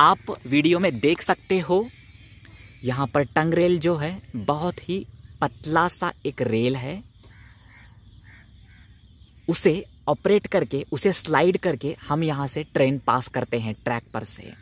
आप वीडियो में देख सकते हो यहाँ पर टंग रेल जो है बहुत ही पतला सा एक रेल है उसे ऑपरेट करके उसे स्लाइड करके हम यहाँ से ट्रेन पास करते हैं ट्रैक पर से